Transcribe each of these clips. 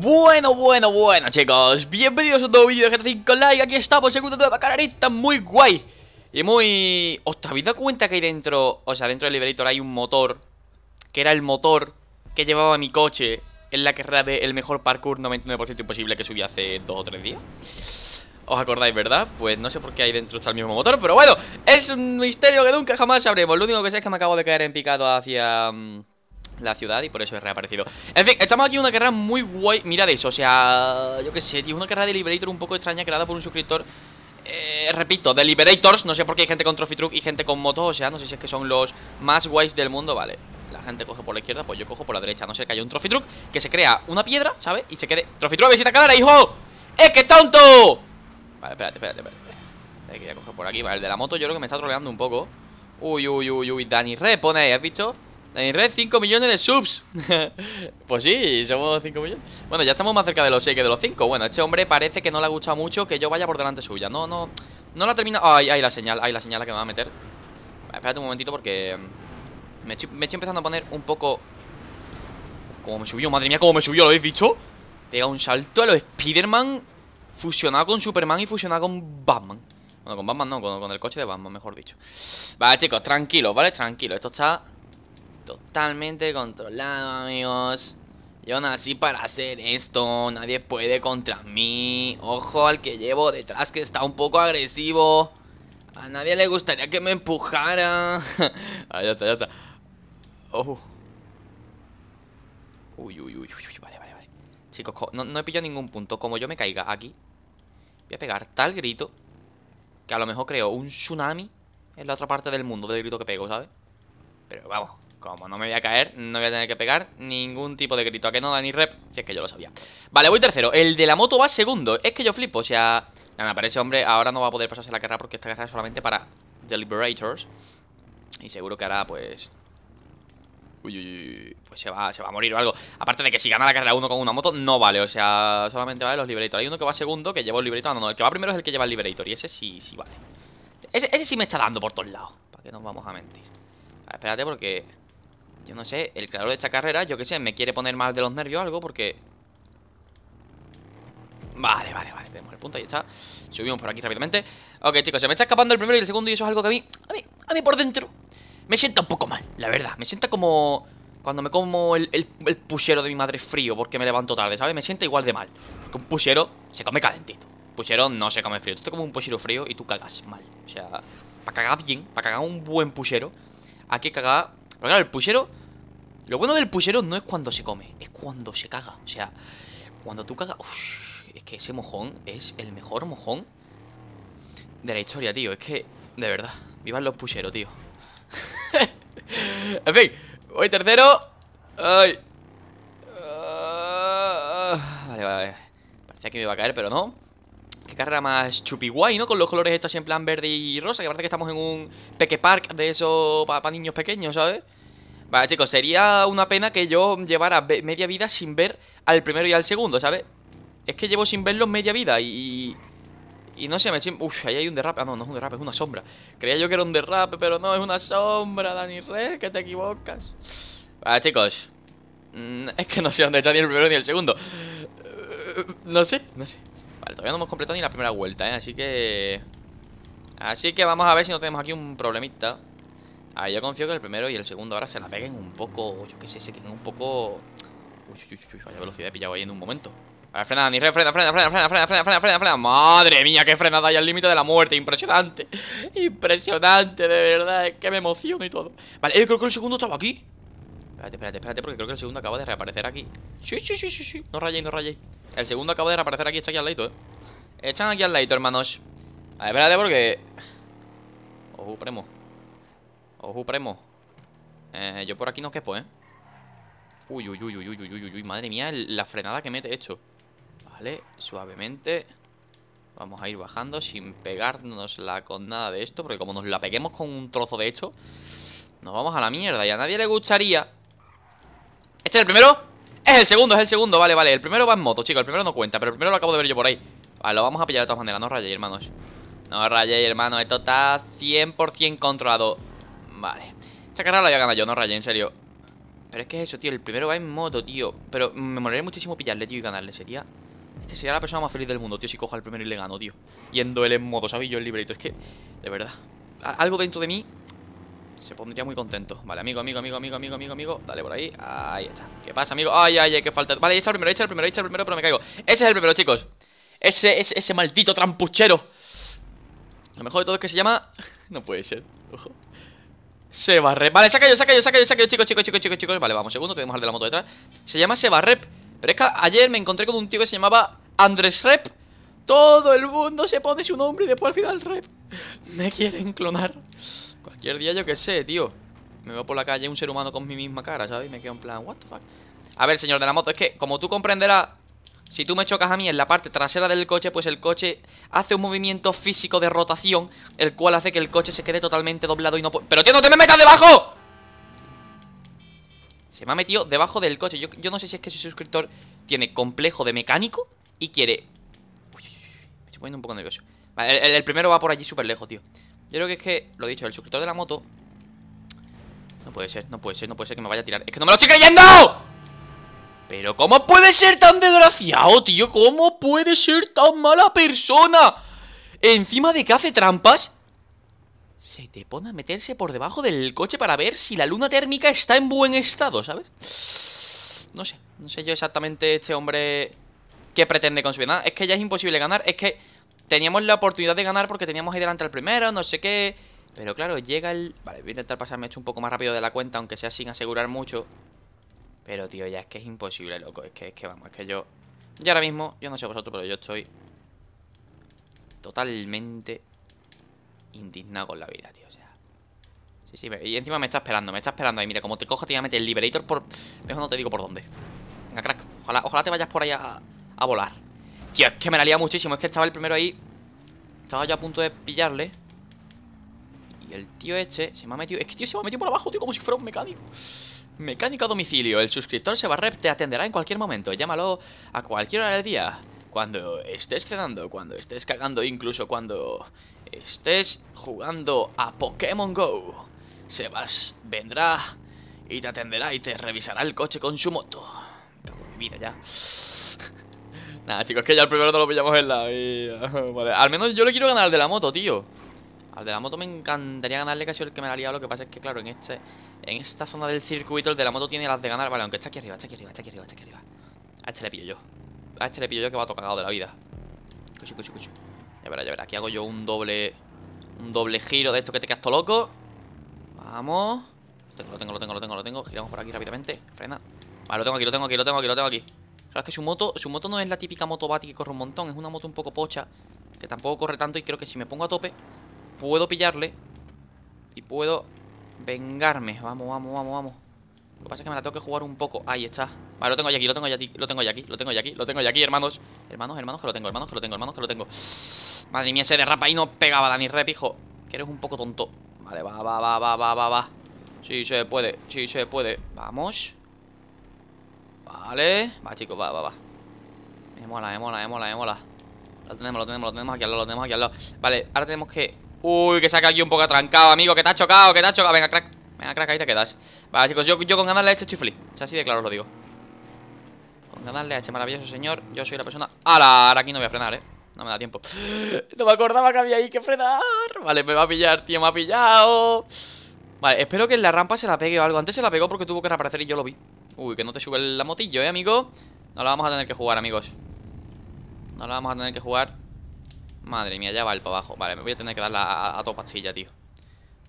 Bueno, bueno, bueno chicos, bienvenidos a un nuevo vídeo de GTA 5 Like, aquí estamos, segunda nueva cararita muy guay Y muy... ¿Os habéis dado cuenta que hay dentro, o sea, dentro del Liberator hay un motor Que era el motor que llevaba mi coche en la carrera de mejor parkour 99% imposible que subí hace 2 o 3 días? ¿Os acordáis, verdad? Pues no sé por qué ahí dentro está el mismo motor, pero bueno, es un misterio que nunca jamás sabremos Lo único que sé es que me acabo de caer en picado hacia... Mm, la ciudad y por eso he reaparecido En fin, estamos aquí una carrera muy guay Mirad eso, o sea, yo qué sé, tío Una carrera de Liberator un poco extraña creada por un suscriptor eh, repito, de Liberators No sé por qué hay gente con Trophy Truck y gente con motos O sea, no sé si es que son los más guays del mundo Vale, la gente coge por la izquierda, pues yo cojo por la derecha No sé que haya un Trophy Truck que se crea una piedra, ¿sabes? Y se quede... ¡Trophy Truck, visita cadera, hijo! ¡Eh, qué tonto! Vale, espérate, espérate, espérate Hay que coger por aquí, vale, el de la moto yo creo que me está troleando un poco Uy, uy, uy, uy, Dani repone, ¿has visto? En red 5 millones de subs Pues sí, somos 5 millones Bueno, ya estamos más cerca de los 6 que de los 5 Bueno, este hombre parece que no le ha gustado mucho Que yo vaya por delante suya No, no, no la termina Ay, ahí la señal, ahí la señal que me va a meter Espérate un momentito porque mm, me estoy, empezando a poner un poco Como me subió, madre mía, como me subió, ¿lo habéis visto? Pega un salto a los Spiderman Fusionado con Superman y fusionado con Batman Bueno, con Batman no, con, con el coche de Batman, mejor dicho Vale, chicos, tranquilos, ¿vale? Tranquilo, esto está totalmente controlado, amigos. Yo nací para hacer esto, nadie puede contra mí. Ojo al que llevo detrás que está un poco agresivo. A nadie le gustaría que me empujara. Ahí está, ya está. Oh. Uy, uy, uy, uy, uy, vale, vale, vale. Chicos, no, no he pillado ningún punto. Como yo me caiga aquí, voy a pegar tal grito que a lo mejor creo un tsunami en la otra parte del mundo del grito que pego, ¿sabes? Pero vamos, como no me voy a caer, no voy a tener que pegar ningún tipo de grito. ¿A que no da ni rep? Si es que yo lo sabía. Vale, voy tercero. El de la moto va segundo. Es que yo flipo, o sea... Nada, parece hombre ahora no va a poder pasarse la carrera porque esta carrera es solamente para The Liberators Y seguro que hará, pues... Uy, uy, uy, pues se va, a morir o algo. Aparte de que si gana la carrera uno con una moto, no vale. O sea, solamente vale los Liberators Hay uno que va segundo, que lleva el Liberator. Ah, no, no, el que va primero es el que lleva el Liberator. Y ese sí, sí vale. Ese, sí me está dando por todos lados. Para qué nos vamos a mentir. A espérate porque yo no sé, el creador de esta carrera, yo qué sé, me quiere poner mal de los nervios o algo porque... Vale, vale, vale, tenemos el punto, ahí está Subimos por aquí rápidamente Ok, chicos, se me está escapando el primero y el segundo y eso es algo que a mí, a mí, a mí por dentro Me sienta un poco mal, la verdad Me sienta como cuando me como el, el, puchero de mi madre frío porque me levanto tarde, ¿sabes? Me sienta igual de mal Porque un puchero se come calentito Un puchero no se come frío Tú te comes un puchero frío y tú cagas mal O sea, para cagar bien, para cagar un buen puchero Hay que cagar... Pero claro, el puchero lo bueno del puchero no es cuando se come, es cuando se caga. O sea, cuando tú cagas... es que ese mojón es el mejor mojón de la historia, tío. Es que, de verdad, vivan los pucheros, tío. en fin, voy tercero. Ay. Ah, vale, vale, vale. Parecía que me iba a caer, pero no. Qué carrera más chupi guay, ¿no? Con los colores estos en plan verde y rosa. Que parece que estamos en un peque park de esos para niños pequeños, ¿sabes? Vale, chicos, sería una pena que yo llevara media vida sin ver al primero y al segundo, ¿sabes? Es que llevo sin verlos media vida y... Y no sé, me... Uf, ahí hay un derrape. Ah, no, no es un derrape, es una sombra. Creía yo que era un derrape, pero no, es una sombra, Dani Red, que te equivocas. Vale, chicos. Mm, es que no sé dónde está ni el primero ni el segundo. Eh, no sé, no sé. Vale, todavía no hemos completado ni la primera vuelta, ¿eh? Así que... Así que vamos a ver si no tenemos aquí un problemita. A ver, yo confío que el primero y el segundo ahora se la peguen un poco, yo qué sé, se queden un poco... Uy, uy, uy, vaya velocidad he pillado ahí en un momento. ver, frena, re, frena, frena, frena, frena, frena, frena, frena, frena. Madre mía, qué frenada hay al límite de la muerte. Impresionante. Impresionante, de verdad. Es que me emociono y todo. Vale, eh, creo que el segundo estaba aquí. Espérate, espérate, espérate, porque creo que el segundo acaba de reaparecer aquí. Sí, sí, sí, sí, sí. No rayéis, no rayéis. El segundo acaba de reaparecer aquí, está aquí al lado, eh. Están aquí al lado, hermanos. A ver, espérate, porque. Oh, premo. Oh, Eh, yo por aquí no quepo, ¿eh? Uy, uy, uy, uy, uy, uy, uy, uy. Madre mía, la frenada que mete hecho Vale, suavemente. Vamos a ir bajando sin pegarnos la con nada de esto. Porque como nos la peguemos con un trozo de hecho nos vamos a la mierda. Y a nadie le gustaría. ¿Este es el primero? Es el segundo, es el segundo. Vale, vale. El primero va en moto, chicos. El primero no cuenta. Pero el primero lo acabo de ver yo por ahí. Vale, lo vamos a pillar de todas maneras. No rayéis, hermanos. No rayéis, hermanos. Esto está 100% controlado. Vale. Esta carrera la voy a ganar yo, no rayé, en serio. Pero es que es eso, tío. El primero va en modo, tío. Pero me molaría muchísimo pillarle, tío, y ganarle. Sería... Es que sería la persona más feliz del mundo, tío, si cojo al primero y le gano, tío. Yendo él en modo, ¿sabes? Yo el librito. Es que... De verdad. Algo dentro de mí se pondría muy contento. Vale, amigo, amigo, amigo, amigo, amigo, amigo, Dale por ahí. Ahí está. ¿Qué pasa, amigo? Ay, ay, ay, qué falta. Vale, está el primero, está el primero, está el primero, pero me caigo. Ese es el primero, chicos. Ese, ese, ese maldito trampuchero. Lo mejor de todo es que se llama. No puede ser. Ojo. Se rep. Vale, saca yo, saca yo, saca yo, saca yo, chicos, chicos, chicos, chicos, chicos. Vale, vamos, segundo, tenemos al de la moto detrás. Se llama Sebarrep. Rep. Pero es que ayer me encontré con un tío que se llamaba Andrés Rep. Todo el mundo se pone su nombre y después al final Rep. Me quieren clonar. Cualquier día, yo que sé, tío. Me veo por la calle un ser humano con mi misma cara, ¿sabes? Y me quedo en plan, what the fuck. A ver, señor de la moto, es que como tú comprenderás, si tú me chocas a mí en la parte trasera del coche, pues el coche hace un movimiento físico de rotación, el cual hace que el coche se quede totalmente doblado y no pueda ¡Pero tío, no te me metas debajo! Se me ha metido debajo del coche. Yo, no sé si es que ese suscriptor tiene complejo de mecánico y quiere... Uy, me estoy poniendo un poco nervioso. Vale, el, el primero va por allí súper lejos, tío. Yo creo que es que, lo dicho, el suscriptor de la moto... No puede ser, no puede ser, no puede ser que me vaya a tirar. ¡Es que no me lo estoy creyendo! Pero ¿cómo puede ser tan desgraciado, tío? ¿Cómo puede ser tan mala persona? Encima de que hace trampas, se te pone a meterse por debajo del coche para ver si la luna térmica está en buen estado, ¿sabes? No sé, no sé yo exactamente este hombre qué pretende con su vida. Es que ya es imposible ganar, es que teníamos la oportunidad de ganar porque teníamos ahí delante al primero, no sé qué... Pero claro, llega el... Vale, voy a intentar pasarme esto un poco más rápido de la cuenta, aunque sea sin asegurar mucho. Pero, tío, ya es que es imposible, loco. Es que, es que, vamos, es que yo... Yo ahora mismo, yo no sé vosotros, pero yo estoy totalmente indignado con la vida, tío. O sea. Sí, sí, y encima me está esperando, me está esperando ahí. Mira, como te cojo, te voy a meter el Liberator por. Mejor no te digo por dónde. Venga, crack. Ojalá, ojalá te vayas por ahí a, volar. Tío, es que me la lía muchísimo. Es que estaba el primero ahí. Estaba yo a punto de pillarle. Y el tío este se me ha metido. Es que tío se me ha metido por abajo, tío, como si fuera un mecánico. Mecánico a domicilio. El suscriptor Sebarrep te atenderá en cualquier momento. Llámalo a cualquier hora del día. Cuando estés cenando, cuando estés cagando, incluso cuando estés jugando a Pokémon GO. Sebas vendrá y te atenderá y te revisará el coche con su moto. Mi ya. Nada, chicos, que ya el primero no lo pillamos en la vida. al menos yo le quiero ganar el de la moto, tío. Al de la moto me encantaría ganarle casi el que me la haría. Lo que pasa es que, claro, en este en esta zona del circuito el de la moto tiene las de ganar. Vale, aunque está aquí arriba, está aquí arriba, está aquí arriba, está aquí arriba. A este le pillo yo. A este le pillo yo que va a tocar cagado de la vida. Cuchu, cuchu, cuchu. Ya verá, ya verá. Aquí hago yo un doble... Un doble giro de esto que te quedas todo loco. Vamos. Lo tengo, lo tengo, lo tengo, lo tengo, lo tengo. Giramos por aquí rápidamente. Frena. Vale, lo tengo aquí, lo tengo aquí, lo tengo aquí, lo tengo aquí. Claro, es que su moto, su moto no es la típica moto Bati que corre un montón. Es una moto un poco pocha. Que tampoco corre tanto y creo que si me pongo a tope puedo pillarle y puedo vengarme. Vamos, vamos, vamos, vamos. Lo que pasa es que me la tengo que jugar un poco. Ahí está. Vale, lo tengo ya aquí, lo tengo ya aquí, lo tengo ya aquí, lo tengo ya aquí, lo tengo ya aquí, hermanos. Hermanos, hermanos, que lo tengo, hermanos, que lo tengo, hermanos, que lo tengo. Madre mía, ese derrapa ahí no pegaba Dani rep, hijo. Que eres un poco tonto. Vale, va, va, va, va, va, va, va. Sí, se puede, sí, se puede. Vamos. Vale. Va, chicos, va, va, va. Me mola, me mola, me mola, me mola. Lo tenemos, lo tenemos, lo tenemos aquí al lado, lo tenemos aquí al lado. Vale, ahora tenemos que Uy, que se ha caído un poco atrancado, amigo Que te ha chocado, que te ha chocado Venga, crack Venga, crack, ahí te quedas Vale, chicos, yo, con ganas le he hecho chifli. o sea, así de claro lo digo Con ganas le he hecho maravilloso, señor Yo soy la persona ¡Hala! Ahora aquí no voy a frenar, eh no me da tiempo No me acordaba que había ahí que frenar Vale, me va a pillar, tío, me ha pillado Vale, espero que en la rampa se la pegue o algo Antes se la pegó porque tuvo que reaparecer y yo lo vi Uy, que no te sube la motillo, eh, amigo No la vamos a tener que jugar, amigos No la vamos a tener que jugar Madre mía, ya va el para abajo Vale, me voy a tener que darla a, a pastilla, tío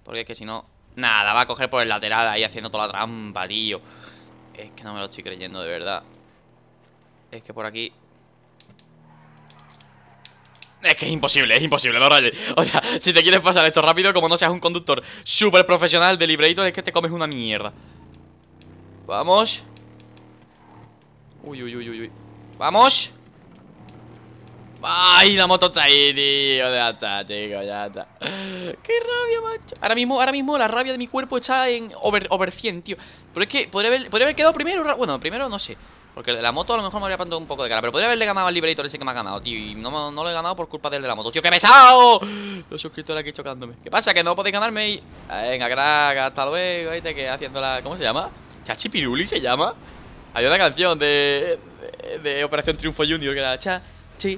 Porque es que si no... Nada, va a coger por el lateral ahí haciendo toda la trampa, tío Es que no me lo estoy creyendo, de verdad Es que por aquí... Es que es imposible, es imposible, no rayes O sea, si te quieres pasar esto rápido Como no seas un conductor súper profesional de librerito Es que te comes una mierda Vamos Uy, uy, uy, uy, uy Vamos ¡Ay, la moto está ahí, tío! Ya está, tío, ya está. ¡Qué rabia, macho! Ahora mismo, ahora mismo la rabia de mi cuerpo está en over, 100, tío. Pero es que podría haber, podría haber quedado primero. Bueno, primero no sé. Porque la moto a lo mejor me habría plantado un poco de cara. Pero podría haberle ganado al Liberator ese que me ha ganado, tío. Y no, lo he ganado por culpa del de la moto, tío. ¡Qué pesado! Los suscriptores aquí chocándome. ¿Qué pasa? Que no podéis ganarme y. Eh, venga, crack, hasta luego. Ahí este, haciendo la. ¿Cómo se llama? ¿Chachi Piruli se llama? Hay una canción de. de, de Operación Triunfo Junior que era. Cha. En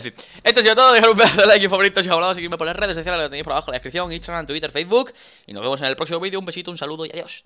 fin, esto ha sido todo. Dejar un pedazo de like y favorito si os Seguidme por las redes sociales, lo tenéis por abajo en la descripción: Instagram, Twitter, Facebook. Y nos vemos en el próximo vídeo. Un besito, un saludo y adiós.